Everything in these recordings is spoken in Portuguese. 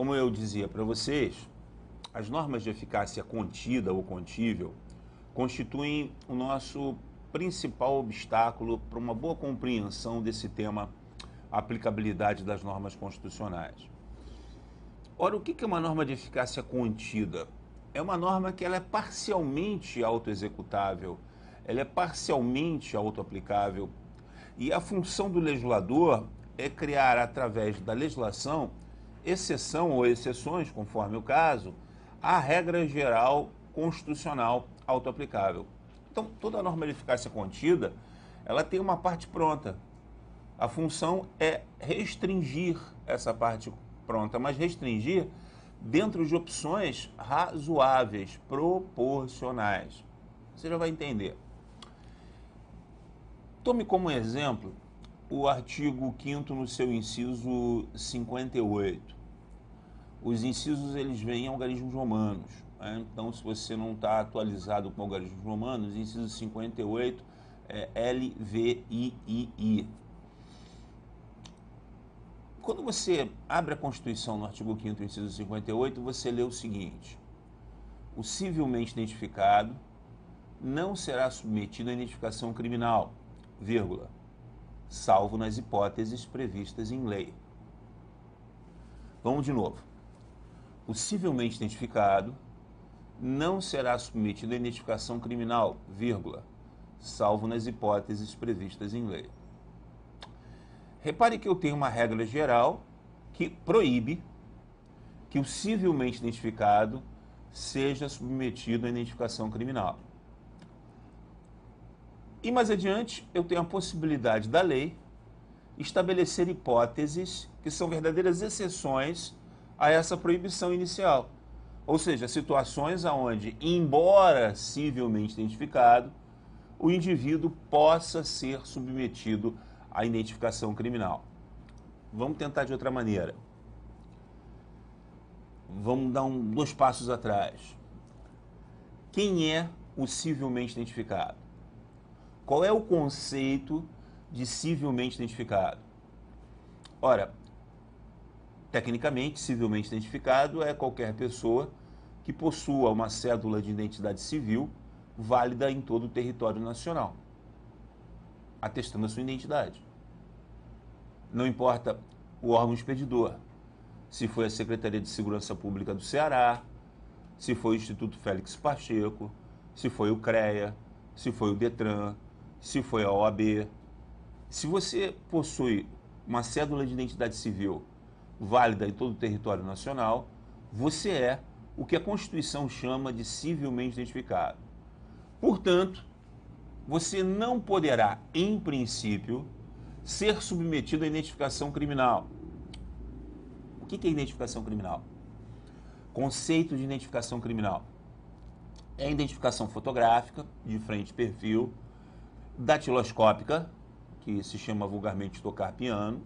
Como eu dizia para vocês, as normas de eficácia contida ou contível constituem o nosso principal obstáculo para uma boa compreensão desse tema aplicabilidade das normas constitucionais. Ora, o que é uma norma de eficácia contida? É uma norma que ela é parcialmente autoexecutável, ela é parcialmente autoaplicável e a função do legislador é criar, através da legislação, exceção ou exceções, conforme o caso, à regra geral constitucional autoaplicável. Então, toda a norma de eficácia contida, ela tem uma parte pronta. A função é restringir essa parte pronta, mas restringir dentro de opções razoáveis, proporcionais. Você já vai entender. Tome como exemplo o artigo 5 no seu inciso 58. Os incisos eles vêm em algarismos romanos. Né? Então, se você não está atualizado com algarismos romanos, inciso 58 é I. Quando você abre a Constituição no artigo 5 inciso 58, você lê o seguinte: O civilmente identificado não será submetido à identificação criminal, vírgula salvo nas hipóteses previstas em lei. Vamos de novo. Possivelmente identificado não será submetido à identificação criminal, vírgula, salvo nas hipóteses previstas em lei. Repare que eu tenho uma regra geral que proíbe que o civilmente identificado seja submetido à identificação criminal. E mais adiante, eu tenho a possibilidade da lei estabelecer hipóteses que são verdadeiras exceções a essa proibição inicial. Ou seja, situações onde, embora civilmente identificado, o indivíduo possa ser submetido à identificação criminal. Vamos tentar de outra maneira. Vamos dar um, dois passos atrás. Quem é o civilmente identificado? Qual é o conceito de civilmente identificado? Ora, tecnicamente, civilmente identificado é qualquer pessoa que possua uma cédula de identidade civil válida em todo o território nacional, atestando a sua identidade. Não importa o órgão expedidor, se foi a Secretaria de Segurança Pública do Ceará, se foi o Instituto Félix Pacheco, se foi o CREA, se foi o Detran, se foi a OAB. Se você possui uma cédula de identidade civil válida em todo o território nacional, você é o que a Constituição chama de civilmente identificado. Portanto, você não poderá, em princípio, ser submetido à identificação criminal. O que é identificação criminal? Conceito de identificação criminal. É a identificação fotográfica, de frente perfil, datiloscópica, que se chama vulgarmente tocar piano,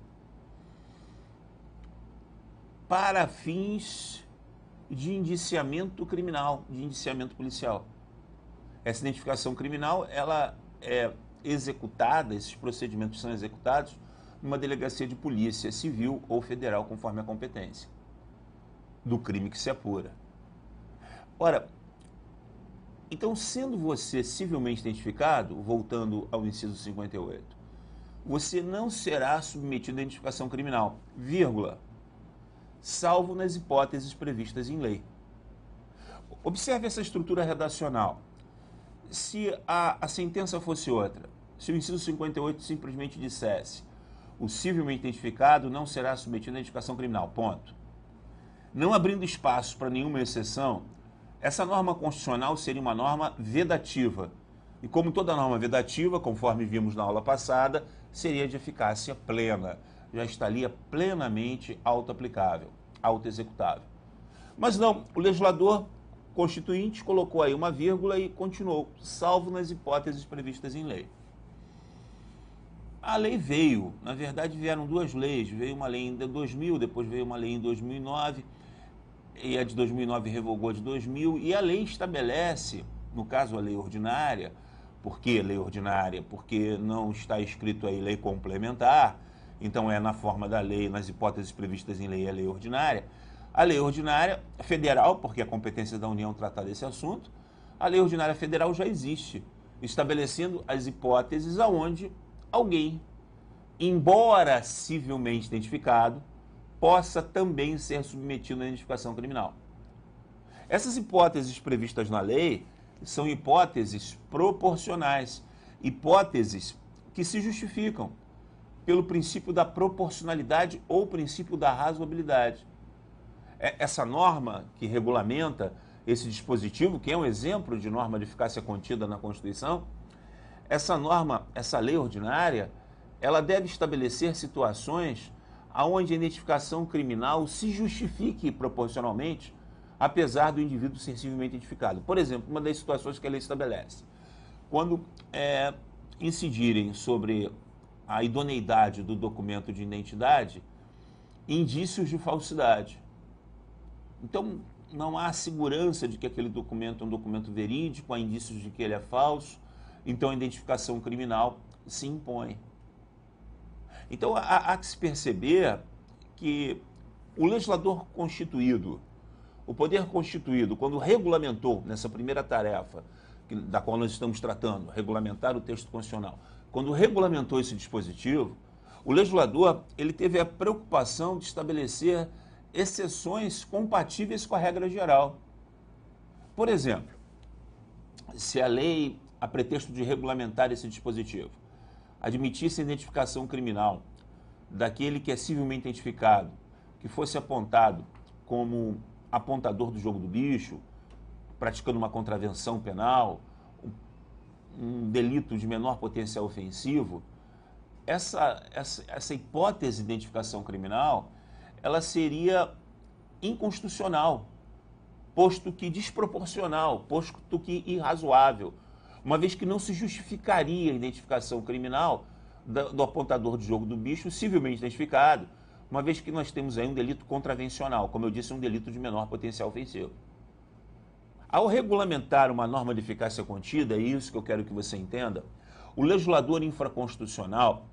para fins de indiciamento criminal, de indiciamento policial. Essa identificação criminal, ela é executada, esses procedimentos são executados numa delegacia de polícia civil ou federal, conforme a competência do crime que se apura. Ora, então, sendo você civilmente identificado, voltando ao inciso 58, você não será submetido à identificação criminal, vírgula, salvo nas hipóteses previstas em lei. Observe essa estrutura redacional. Se a, a sentença fosse outra, se o inciso 58 simplesmente dissesse o civilmente identificado não será submetido à identificação criminal, ponto. Não abrindo espaço para nenhuma exceção, essa norma constitucional seria uma norma vedativa. E como toda norma vedativa, conforme vimos na aula passada, seria de eficácia plena. Já estaria plenamente auto-aplicável, auto-executável. Mas não, o legislador constituinte colocou aí uma vírgula e continuou, salvo nas hipóteses previstas em lei. A lei veio, na verdade vieram duas leis, veio uma lei em 2000, depois veio uma lei em 2009, e a de 2009 revogou a de 2000, e a lei estabelece, no caso a lei ordinária, por que lei ordinária? Porque não está escrito aí lei complementar, então é na forma da lei, nas hipóteses previstas em lei, a é lei ordinária. A lei ordinária federal, porque é competência da União tratar desse assunto, a lei ordinária federal já existe, estabelecendo as hipóteses aonde alguém, embora civilmente identificado, possa também ser submetido à identificação criminal. Essas hipóteses previstas na lei são hipóteses proporcionais, hipóteses que se justificam pelo princípio da proporcionalidade ou princípio da razoabilidade. É, essa norma que regulamenta esse dispositivo, que é um exemplo de norma de eficácia contida na Constituição, essa norma, essa lei ordinária, ela deve estabelecer situações aonde a identificação criminal se justifique proporcionalmente, apesar do indivíduo ser civilmente identificado. Por exemplo, uma das situações que a lei estabelece, quando é, incidirem sobre a idoneidade do documento de identidade, indícios de falsidade. Então, não há segurança de que aquele documento é um documento verídico, há indícios de que ele é falso, então a identificação criminal se impõe. Então há, há que se perceber que o legislador constituído, o poder constituído, quando regulamentou nessa primeira tarefa da qual nós estamos tratando, regulamentar o texto constitucional, quando regulamentou esse dispositivo, o legislador ele teve a preocupação de estabelecer exceções compatíveis com a regra geral. Por exemplo, se a lei, a pretexto de regulamentar esse dispositivo, admitisse a identificação criminal daquele que é civilmente identificado, que fosse apontado como apontador do jogo do bicho, praticando uma contravenção penal, um delito de menor potencial ofensivo, essa, essa, essa hipótese de identificação criminal ela seria inconstitucional, posto que desproporcional, posto que irrazoável, uma vez que não se justificaria a identificação criminal do apontador de jogo do bicho, civilmente identificado, uma vez que nós temos aí um delito contravencional, como eu disse, um delito de menor potencial ofensivo. Ao regulamentar uma norma de eficácia contida, é isso que eu quero que você entenda, o legislador infraconstitucional,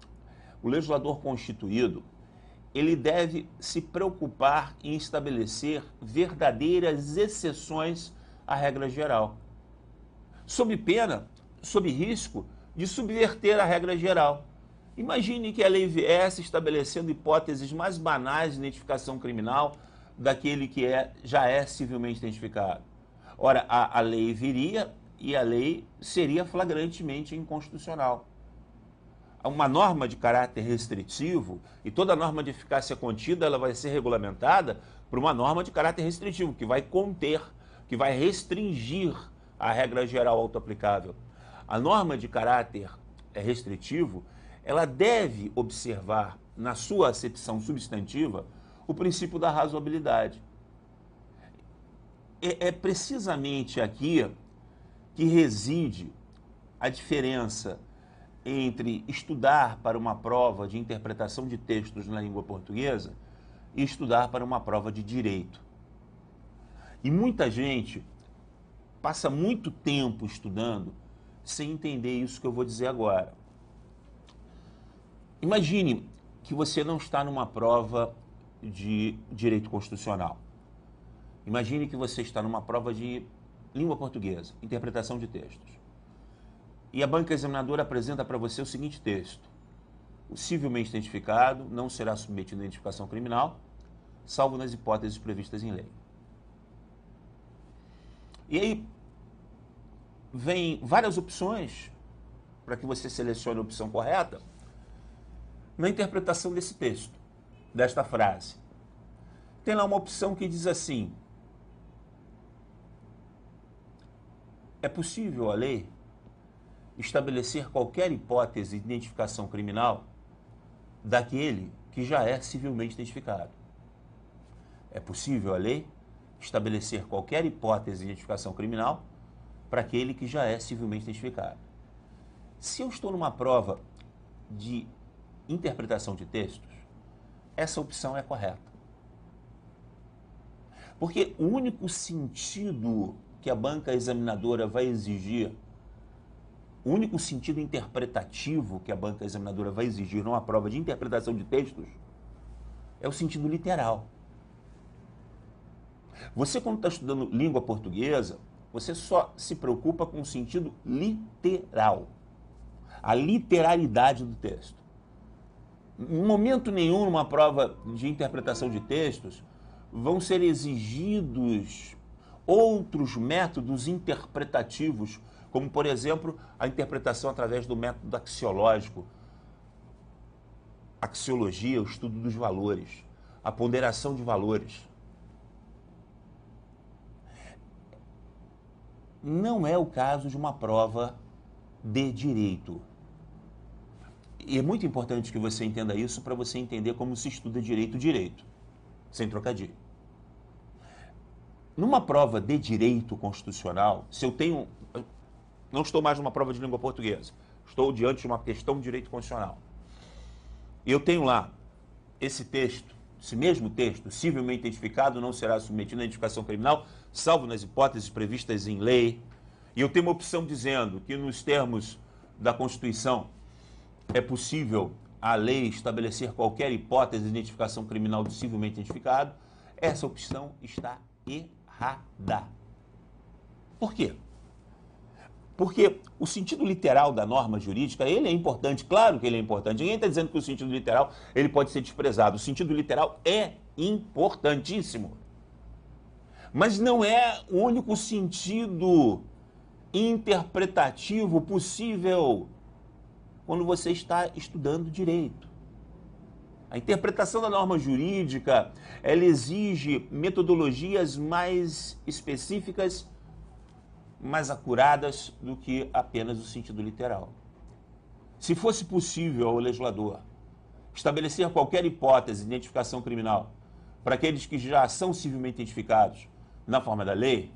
o legislador constituído, ele deve se preocupar em estabelecer verdadeiras exceções à regra geral sob pena, sob risco de subverter a regra geral. Imagine que a lei viesse estabelecendo hipóteses mais banais de identificação criminal daquele que é, já é civilmente identificado. Ora, a, a lei viria e a lei seria flagrantemente inconstitucional. Uma norma de caráter restritivo, e toda norma de eficácia contida ela vai ser regulamentada por uma norma de caráter restritivo, que vai conter, que vai restringir a regra geral autoaplicável. A norma de caráter é, restritivo, ela deve observar, na sua acepção substantiva, o princípio da razoabilidade. É, é precisamente aqui que reside a diferença entre estudar para uma prova de interpretação de textos na língua portuguesa e estudar para uma prova de direito. E muita gente passa muito tempo estudando sem entender isso que eu vou dizer agora. Imagine que você não está numa prova de direito constitucional. Imagine que você está numa prova de língua portuguesa, interpretação de textos. E a banca examinadora apresenta para você o seguinte texto: o civilmente identificado não será submetido à identificação criminal, salvo nas hipóteses previstas em lei. E aí vem várias opções para que você selecione a opção correta na interpretação desse texto, desta frase. Tem lá uma opção que diz assim: É possível a lei estabelecer qualquer hipótese de identificação criminal daquele que já é civilmente identificado. É possível a lei estabelecer qualquer hipótese de identificação criminal para aquele que já é civilmente identificado. Se eu estou numa prova de interpretação de textos, essa opção é correta. Porque o único sentido que a banca examinadora vai exigir, o único sentido interpretativo que a banca examinadora vai exigir numa prova de interpretação de textos é o sentido literal. Você, quando está estudando língua portuguesa, você só se preocupa com o sentido literal, a literalidade do texto. Em momento nenhum, numa prova de interpretação de textos, vão ser exigidos outros métodos interpretativos, como, por exemplo, a interpretação através do método axiológico, axiologia, o estudo dos valores, a ponderação de valores. não é o caso de uma prova de direito. E é muito importante que você entenda isso para você entender como se estuda direito direito, sem trocadilho. Numa prova de direito constitucional, se eu tenho. Não estou mais numa prova de língua portuguesa, estou diante de uma questão de direito constitucional. E eu tenho lá esse texto, esse mesmo texto, civilmente identificado, não será submetido à identificação criminal, salvo nas hipóteses previstas em lei. E eu tenho uma opção dizendo que, nos termos da Constituição, é possível a lei estabelecer qualquer hipótese de identificação criminal do civilmente identificado. Essa opção está errada. Por quê? Porque o sentido literal da norma jurídica, ele é importante, claro que ele é importante. Ninguém está dizendo que o sentido literal ele pode ser desprezado. O sentido literal é importantíssimo. Mas não é o único sentido interpretativo possível quando você está estudando direito. A interpretação da norma jurídica, ela exige metodologias mais específicas, mais acuradas do que apenas o sentido literal. Se fosse possível ao legislador estabelecer qualquer hipótese de identificação criminal para aqueles que já são civilmente identificados, na forma da lei,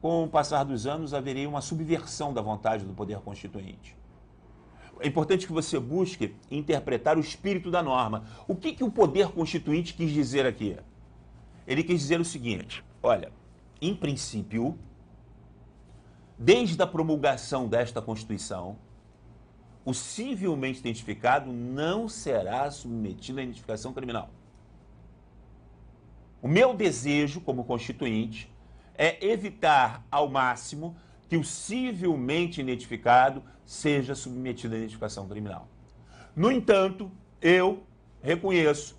com o passar dos anos haveria uma subversão da vontade do poder constituinte. É importante que você busque interpretar o espírito da norma. O que, que o poder constituinte quis dizer aqui? Ele quis dizer o seguinte: olha, em princípio, desde a promulgação desta Constituição, o civilmente identificado não será submetido à identificação criminal. O meu desejo, como constituinte, é evitar ao máximo que o civilmente identificado seja submetido à identificação criminal. No entanto, eu reconheço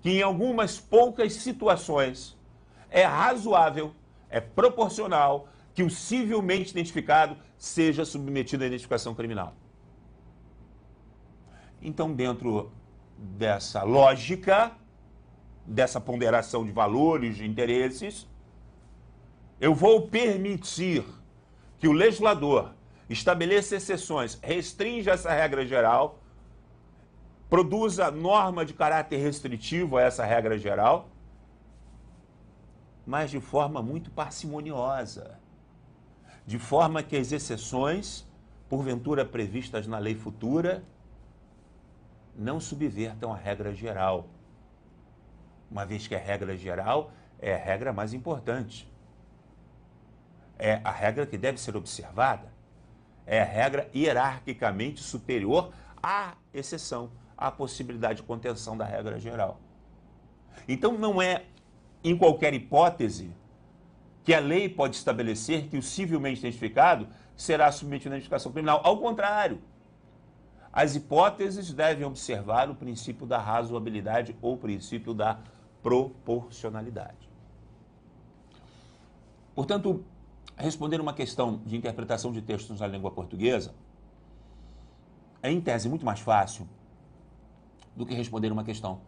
que em algumas poucas situações é razoável, é proporcional que o civilmente identificado seja submetido à identificação criminal. Então, dentro dessa lógica, dessa ponderação de valores, de interesses, eu vou permitir que o legislador estabeleça exceções, restrinja essa regra geral, produza norma de caráter restritivo a essa regra geral, mas de forma muito parcimoniosa, de forma que as exceções, porventura previstas na lei futura, não subvertam a regra geral uma vez que a é regra geral é a regra mais importante. É a regra que deve ser observada. É a regra hierarquicamente superior à exceção, à possibilidade de contenção da regra geral. Então, não é em qualquer hipótese que a lei pode estabelecer que o civilmente identificado será submetido à identificação criminal. Ao contrário, as hipóteses devem observar o princípio da razoabilidade ou o princípio da proporcionalidade. Portanto, responder uma questão de interpretação de textos na língua portuguesa é, em tese, muito mais fácil do que responder uma questão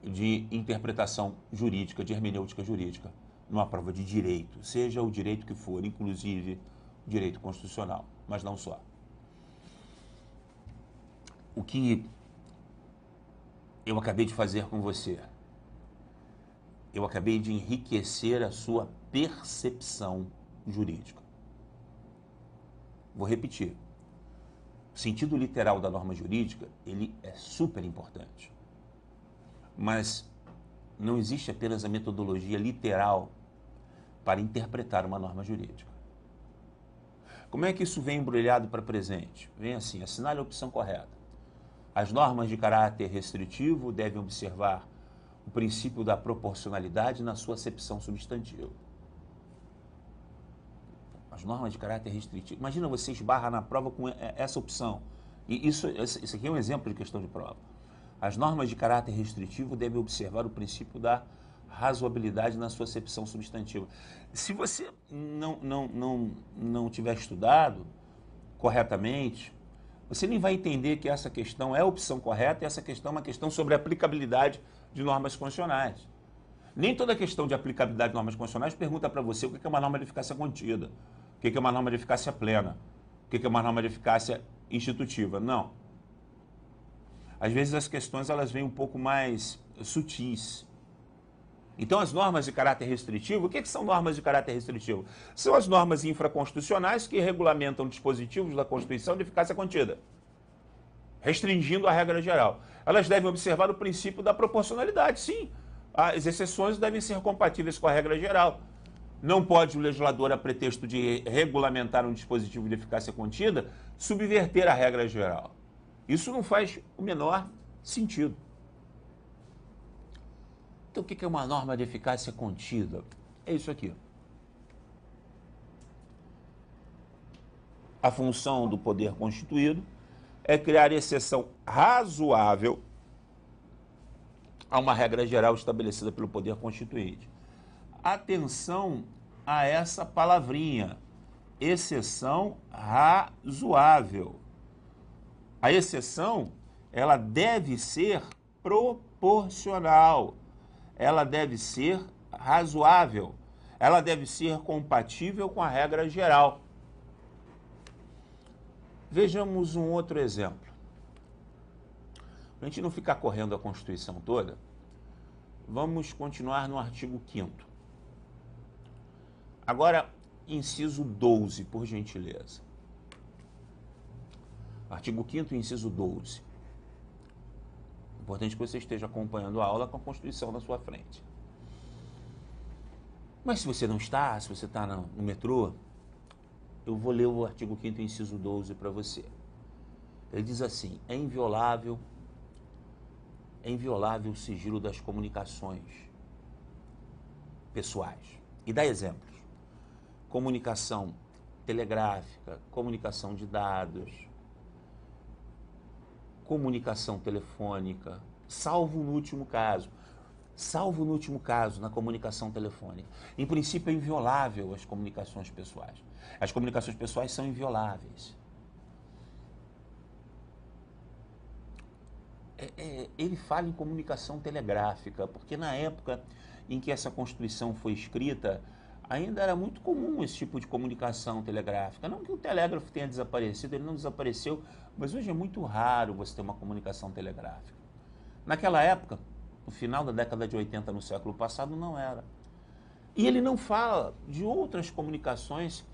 de interpretação jurídica, de hermenêutica jurídica, numa prova de direito, seja o direito que for, inclusive direito constitucional, mas não só. O que eu acabei de fazer com você eu acabei de enriquecer a sua percepção jurídica. Vou repetir. O sentido literal da norma jurídica, ele é super importante. Mas não existe apenas a metodologia literal para interpretar uma norma jurídica. Como é que isso vem embrulhado para presente? Vem assim, assinale a opção correta. As normas de caráter restritivo devem observar o princípio da proporcionalidade na sua acepção substantiva. As normas de caráter restritivo. Imagina você esbarra na prova com essa opção. E isso, isso aqui é um exemplo de questão de prova. As normas de caráter restritivo devem observar o princípio da razoabilidade na sua acepção substantiva. Se você não, não, não, não tiver estudado corretamente, você nem vai entender que essa questão é a opção correta e essa questão é uma questão sobre aplicabilidade de normas constitucionais. Nem toda questão de aplicabilidade de normas constitucionais pergunta para você o que é uma norma de eficácia contida, o que é uma norma de eficácia plena, o que é uma norma de eficácia institutiva. Não. Às vezes as questões elas vêm um pouco mais sutis. Então as normas de caráter restritivo, o que, é que são normas de caráter restritivo? São as normas infraconstitucionais que regulamentam dispositivos da Constituição de eficácia contida restringindo a regra geral. Elas devem observar o princípio da proporcionalidade, sim. As exceções devem ser compatíveis com a regra geral. Não pode o legislador, a pretexto de regulamentar um dispositivo de eficácia contida, subverter a regra geral. Isso não faz o menor sentido. Então, o que é uma norma de eficácia contida? É isso aqui. A função do poder constituído é criar exceção razoável a uma regra geral estabelecida pelo poder constituinte. Atenção a essa palavrinha, exceção razoável. A exceção, ela deve ser proporcional. Ela deve ser razoável. Ela deve ser compatível com a regra geral. Vejamos um outro exemplo. Para a gente não ficar correndo a Constituição toda, vamos continuar no artigo 5 Agora, inciso 12, por gentileza. Artigo 5 inciso 12. Importante que você esteja acompanhando a aula com a Constituição na sua frente. Mas se você não está, se você está no metrô, eu vou ler o artigo 5 inciso 12 para você. Ele diz assim: é inviolável é inviolável o sigilo das comunicações pessoais. E dá exemplos. Comunicação telegráfica, comunicação de dados, comunicação telefônica, salvo no último caso. Salvo no último caso, na comunicação telefônica. Em princípio, é inviolável as comunicações pessoais. As comunicações pessoais são invioláveis. É, é, ele fala em comunicação telegráfica, porque na época em que essa Constituição foi escrita, ainda era muito comum esse tipo de comunicação telegráfica. Não que o telégrafo tenha desaparecido, ele não desapareceu, mas hoje é muito raro você ter uma comunicação telegráfica. Naquela época, no final da década de 80, no século passado, não era. E ele não fala de outras comunicações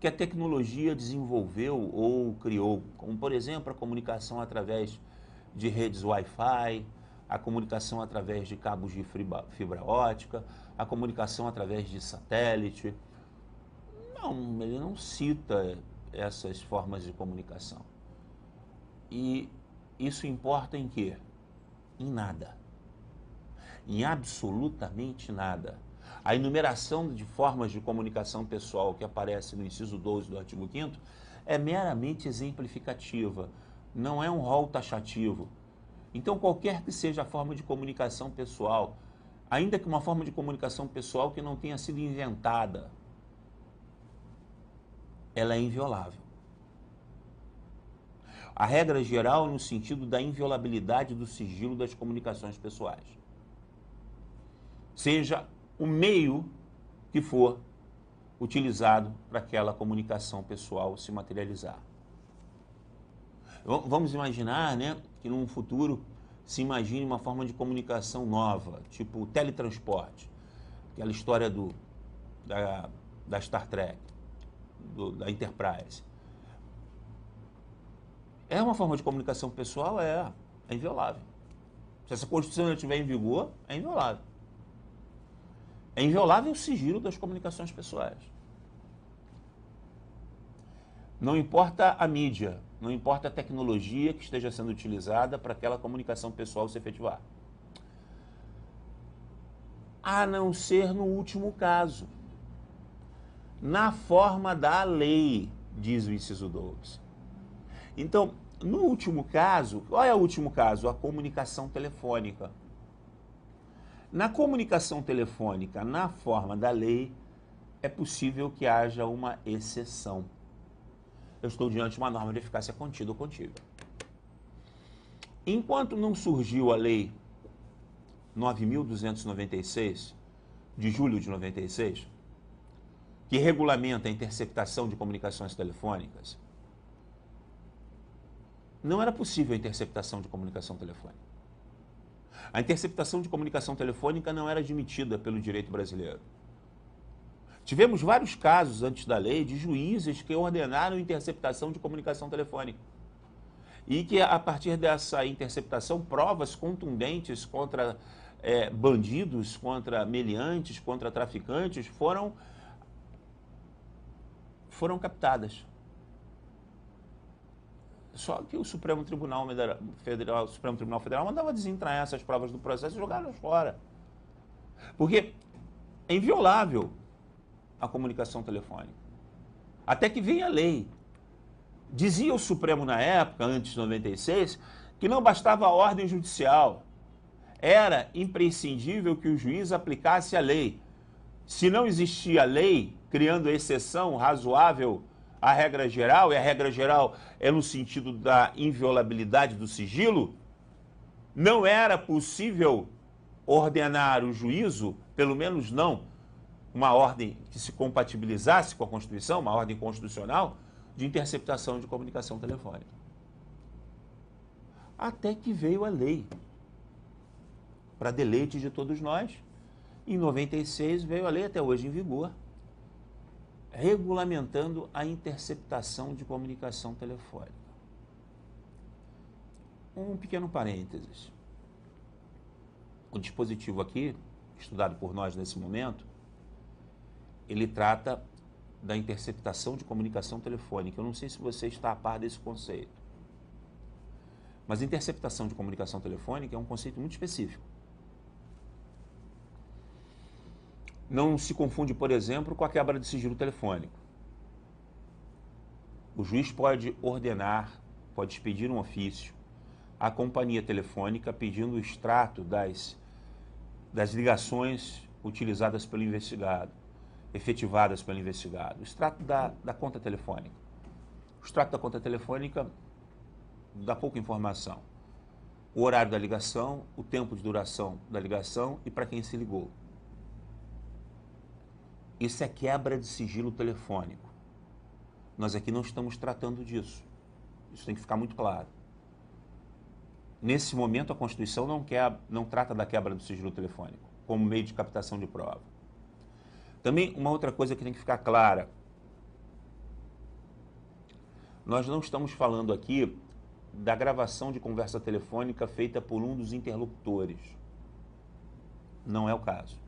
que a tecnologia desenvolveu ou criou, como por exemplo a comunicação através de redes Wi-Fi, a comunicação através de cabos de fibra, fibra ótica, a comunicação através de satélite. Não, ele não cita essas formas de comunicação. E isso importa em quê? Em nada. Em absolutamente nada. A enumeração de formas de comunicação pessoal que aparece no inciso 12 do artigo 5 é meramente exemplificativa, não é um rol taxativo. Então, qualquer que seja a forma de comunicação pessoal, ainda que uma forma de comunicação pessoal que não tenha sido inventada, ela é inviolável. A regra geral no sentido da inviolabilidade do sigilo das comunicações pessoais. Seja o meio que for utilizado para aquela comunicação pessoal se materializar. Vamos imaginar né, que num futuro se imagine uma forma de comunicação nova, tipo o teletransporte, aquela história do, da, da Star Trek, do, da Enterprise. É uma forma de comunicação pessoal? É, é inviolável. Se essa Constituição não estiver em vigor, é inviolável. É inviolável o sigilo das comunicações pessoais. Não importa a mídia, não importa a tecnologia que esteja sendo utilizada para aquela comunicação pessoal se efetivar. A não ser no último caso, na forma da lei, diz o inciso 12. Então, no último caso, qual é o último caso? A comunicação telefônica. Na comunicação telefônica, na forma da lei, é possível que haja uma exceção. Eu estou diante de uma norma de eficácia contida ou contígua. Enquanto não surgiu a lei 9296 de julho de 96, que regulamenta a interceptação de comunicações telefônicas, não era possível a interceptação de comunicação telefônica. A interceptação de comunicação telefônica não era admitida pelo direito brasileiro. Tivemos vários casos antes da lei de juízes que ordenaram interceptação de comunicação telefônica. E que, a partir dessa interceptação, provas contundentes contra é, bandidos, contra meliantes, contra traficantes foram, foram captadas. Só que o Supremo Tribunal Federal, o Supremo Tribunal Federal mandava desentranhar essas provas do processo e jogaram fora. Porque é inviolável a comunicação telefônica. Até que vem a lei. Dizia o Supremo na época, antes de 96, que não bastava a ordem judicial. Era imprescindível que o juiz aplicasse a lei. Se não existia lei, criando exceção razoável a regra geral, e a regra geral é no sentido da inviolabilidade do sigilo, não era possível ordenar o juízo, pelo menos não uma ordem que se compatibilizasse com a Constituição, uma ordem constitucional, de interceptação de comunicação telefônica. Até que veio a lei, para deleite de todos nós. Em 96 veio a lei, até hoje em vigor, regulamentando a interceptação de comunicação telefônica. Um pequeno parênteses. O dispositivo aqui, estudado por nós nesse momento, ele trata da interceptação de comunicação telefônica. Eu não sei se você está a par desse conceito. Mas interceptação de comunicação telefônica é um conceito muito específico. não se confunde, por exemplo, com a quebra de sigilo telefônico. O juiz pode ordenar, pode expedir um ofício à companhia telefônica pedindo o extrato das, das ligações utilizadas pelo investigado, efetivadas pelo investigado, o extrato da, da conta telefônica. O extrato da conta telefônica dá pouca informação. O horário da ligação, o tempo de duração da ligação e para quem se ligou. Isso é quebra de sigilo telefônico. Nós aqui não estamos tratando disso. Isso tem que ficar muito claro. Nesse momento, a Constituição não, quer, não trata da quebra do sigilo telefônico como meio de captação de prova. Também, uma outra coisa que tem que ficar clara: nós não estamos falando aqui da gravação de conversa telefônica feita por um dos interlocutores. Não é o caso.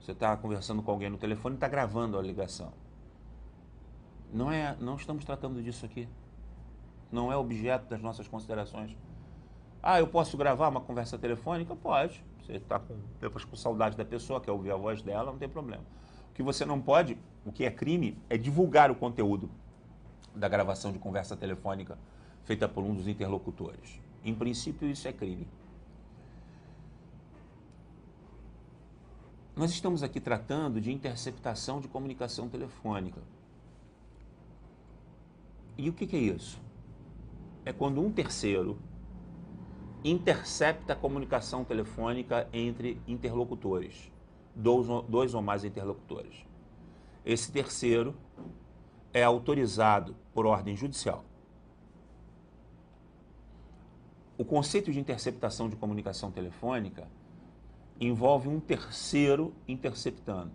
Você está conversando com alguém no telefone e está gravando a ligação. Não, é, não estamos tratando disso aqui. Não é objeto das nossas considerações. Ah, eu posso gravar uma conversa telefônica? Pode. Você está com, com saudade da pessoa, quer ouvir a voz dela, não tem problema. O que você não pode, o que é crime, é divulgar o conteúdo da gravação de conversa telefônica feita por um dos interlocutores. Em princípio, isso é crime. Nós estamos aqui tratando de interceptação de comunicação telefônica. E o que, que é isso? É quando um terceiro intercepta a comunicação telefônica entre interlocutores, dois, ou mais interlocutores. Esse terceiro é autorizado por ordem judicial. O conceito de interceptação de comunicação telefônica envolve um terceiro interceptando.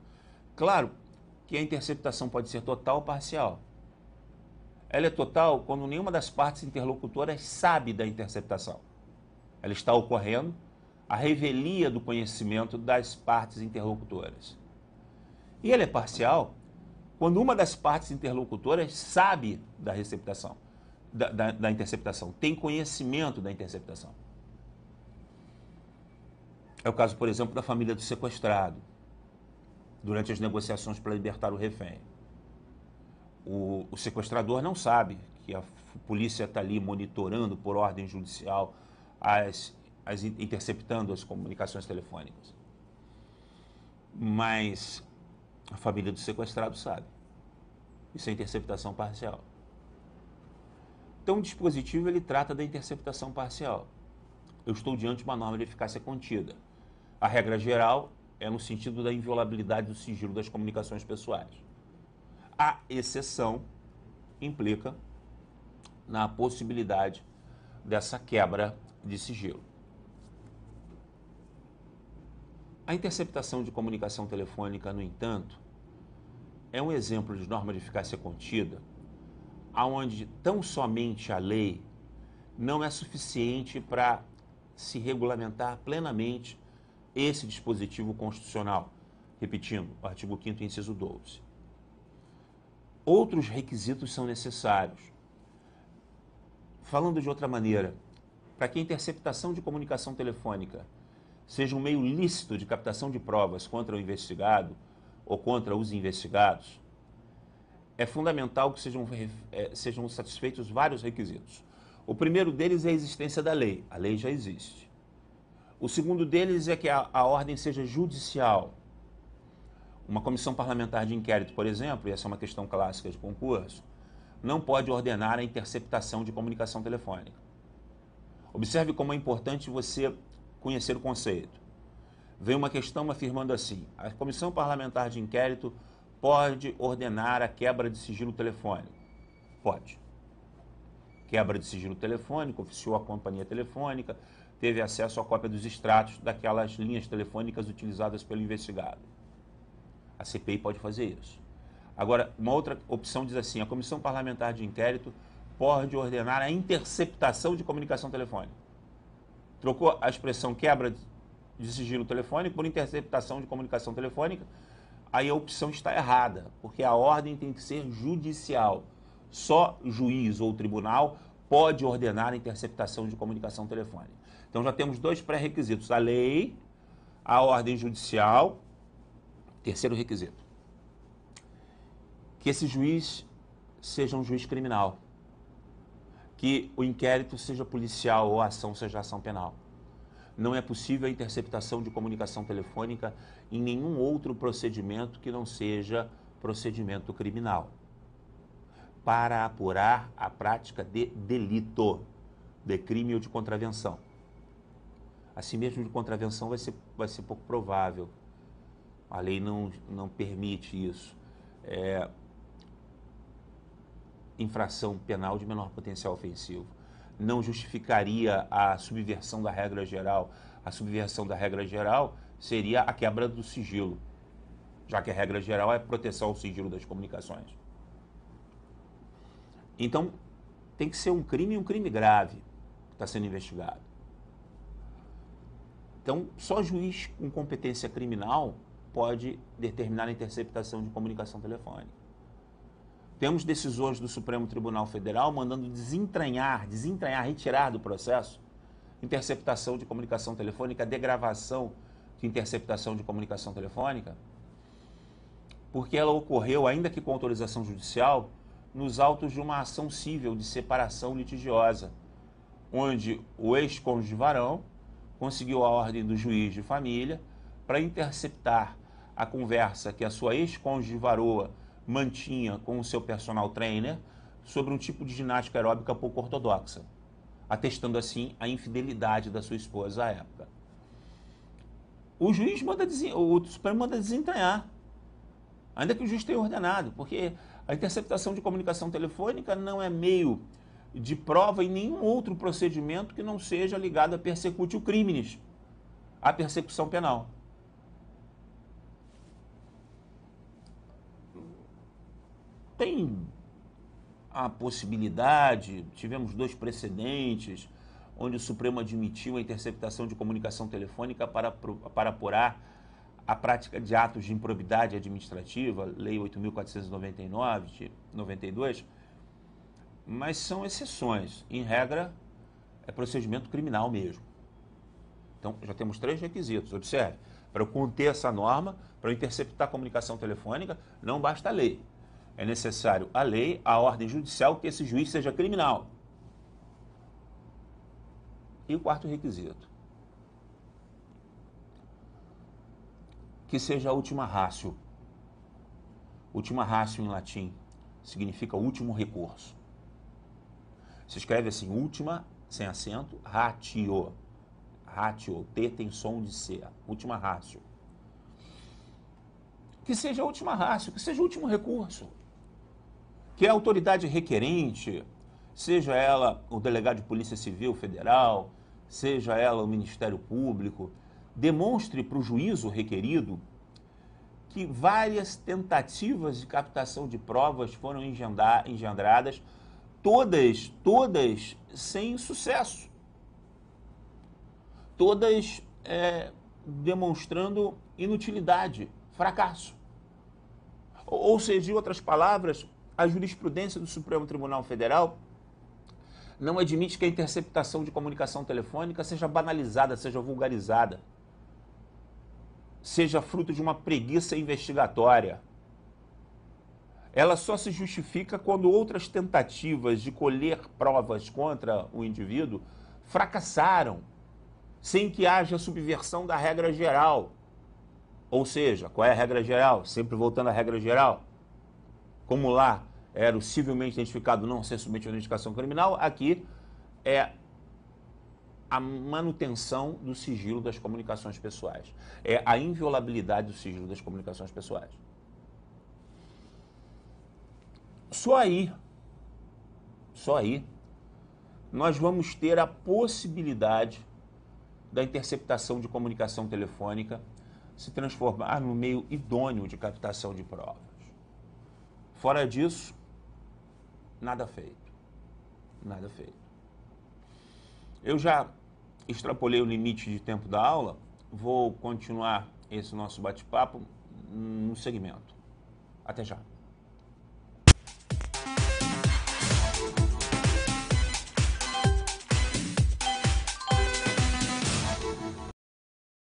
Claro que a interceptação pode ser total ou parcial. Ela é total quando nenhuma das partes interlocutoras sabe da interceptação. Ela está ocorrendo a revelia do conhecimento das partes interlocutoras. E ela é parcial quando uma das partes interlocutoras sabe da receptação, da, da, da interceptação, tem conhecimento da interceptação. É o caso, por exemplo, da família do sequestrado, durante as negociações para libertar o refém. O, o sequestrador não sabe que a polícia está ali monitorando por ordem judicial, as, as, interceptando as comunicações telefônicas. Mas a família do sequestrado sabe. Isso é interceptação parcial. Então, o dispositivo ele trata da interceptação parcial. Eu estou diante de uma norma de eficácia contida. A regra geral é no sentido da inviolabilidade do sigilo das comunicações pessoais. A exceção implica na possibilidade dessa quebra de sigilo. A interceptação de comunicação telefônica, no entanto, é um exemplo de norma de eficácia contida, aonde tão somente a lei não é suficiente para se regulamentar plenamente esse dispositivo constitucional, repetindo, o artigo 5 inciso 12. Outros requisitos são necessários. Falando de outra maneira, para que a interceptação de comunicação telefônica seja um meio lícito de captação de provas contra o investigado ou contra os investigados, é fundamental que sejam, é, sejam satisfeitos vários requisitos. O primeiro deles é a existência da lei. A lei já existe. O segundo deles é que a, a ordem seja judicial. Uma comissão parlamentar de inquérito, por exemplo, e essa é uma questão clássica de concurso, não pode ordenar a interceptação de comunicação telefônica. Observe como é importante você conhecer o conceito. Veio uma questão afirmando assim: a comissão parlamentar de inquérito pode ordenar a quebra de sigilo telefônico? Pode. Quebra de sigilo telefônico, oficiou a companhia telefônica, teve acesso à cópia dos extratos daquelas linhas telefônicas utilizadas pelo investigado. A CPI pode fazer isso. Agora, uma outra opção diz assim: a Comissão Parlamentar de Inquérito pode ordenar a interceptação de comunicação telefônica. Trocou a expressão quebra de sigilo telefônico por interceptação de comunicação telefônica, aí a opção está errada, porque a ordem tem que ser judicial. Só juiz ou tribunal pode ordenar a interceptação de comunicação telefônica. Então já temos dois pré-requisitos: a lei, a ordem judicial. Terceiro requisito: que esse juiz seja um juiz criminal, que o inquérito seja policial ou a ação seja ação penal. Não é possível a interceptação de comunicação telefônica em nenhum outro procedimento que não seja procedimento criminal para apurar a prática de delito, de crime ou de contravenção. Assim mesmo, de contravenção vai ser, vai ser pouco provável. A lei não, não permite isso. É, infração penal de menor potencial ofensivo. Não justificaria a subversão da regra geral. A subversão da regra geral seria a quebra do sigilo, já que a regra geral é proteção ao sigilo das comunicações. Então, tem que ser um crime, um crime grave que está sendo investigado. Então, só juiz com competência criminal pode determinar a interceptação de comunicação telefônica. Temos decisões do Supremo Tribunal Federal mandando desentranhar, desentranhar, retirar do processo interceptação de comunicação telefônica, degravação de interceptação de comunicação telefônica, porque ela ocorreu, ainda que com autorização judicial, nos autos de uma ação civil de separação litigiosa, onde o ex-cônjuge Varão conseguiu a ordem do juiz de família para interceptar a conversa que a sua ex-cônjuge Varoa mantinha com o seu personal trainer sobre um tipo de ginástica aeróbica pouco ortodoxa, atestando assim a infidelidade da sua esposa à época. O juiz manda o Supremo manda desentranhar, ainda que o juiz tenha ordenado, porque a interceptação de comunicação telefônica não é meio de prova em nenhum outro procedimento que não seja ligado a persecutio crimes, a persecução penal. Tem a possibilidade, tivemos dois precedentes, onde o Supremo admitiu a interceptação de comunicação telefônica para, para apurar a prática de atos de improbidade administrativa, Lei 8.499 de 92, mas são exceções. Em regra, é procedimento criminal mesmo. Então, já temos três requisitos. Observe, para eu conter essa norma, para eu interceptar a comunicação telefônica, não basta a lei. É necessário a lei, a ordem judicial, que esse juiz seja criminal. E o quarto requisito, que seja a última ratio. Última ratio em latim significa último recurso. Se escreve assim, última, sem acento, ratio. Ratio, T tem som de C, última ratio. Que seja a última ratio, que seja o último recurso. Que a autoridade requerente, seja ela o delegado de Polícia Civil Federal, seja ela o Ministério Público, demonstre para o juízo requerido que várias tentativas de captação de provas foram engendradas, todas, todas sem sucesso. Todas é, demonstrando inutilidade, fracasso. ou seja, em outras palavras, a jurisprudência do Supremo Tribunal Federal não admite que a interceptação de comunicação telefônica seja banalizada, seja vulgarizada seja fruto de uma preguiça investigatória. Ela só se justifica quando outras tentativas de colher provas contra o indivíduo fracassaram, sem que haja subversão da regra geral. Ou seja, qual é a regra geral? Sempre voltando à regra geral. Como lá era o civilmente identificado não ser submetido à identificação criminal, aqui é a manutenção do sigilo das comunicações pessoais. É a inviolabilidade do sigilo das comunicações pessoais. Só aí, só aí, nós vamos ter a possibilidade da interceptação de comunicação telefônica se transformar no meio idôneo de captação de provas. Fora disso, nada feito. Nada feito. Eu já extrapolei o limite de tempo da aula, vou continuar esse nosso bate-papo no segmento. Até já.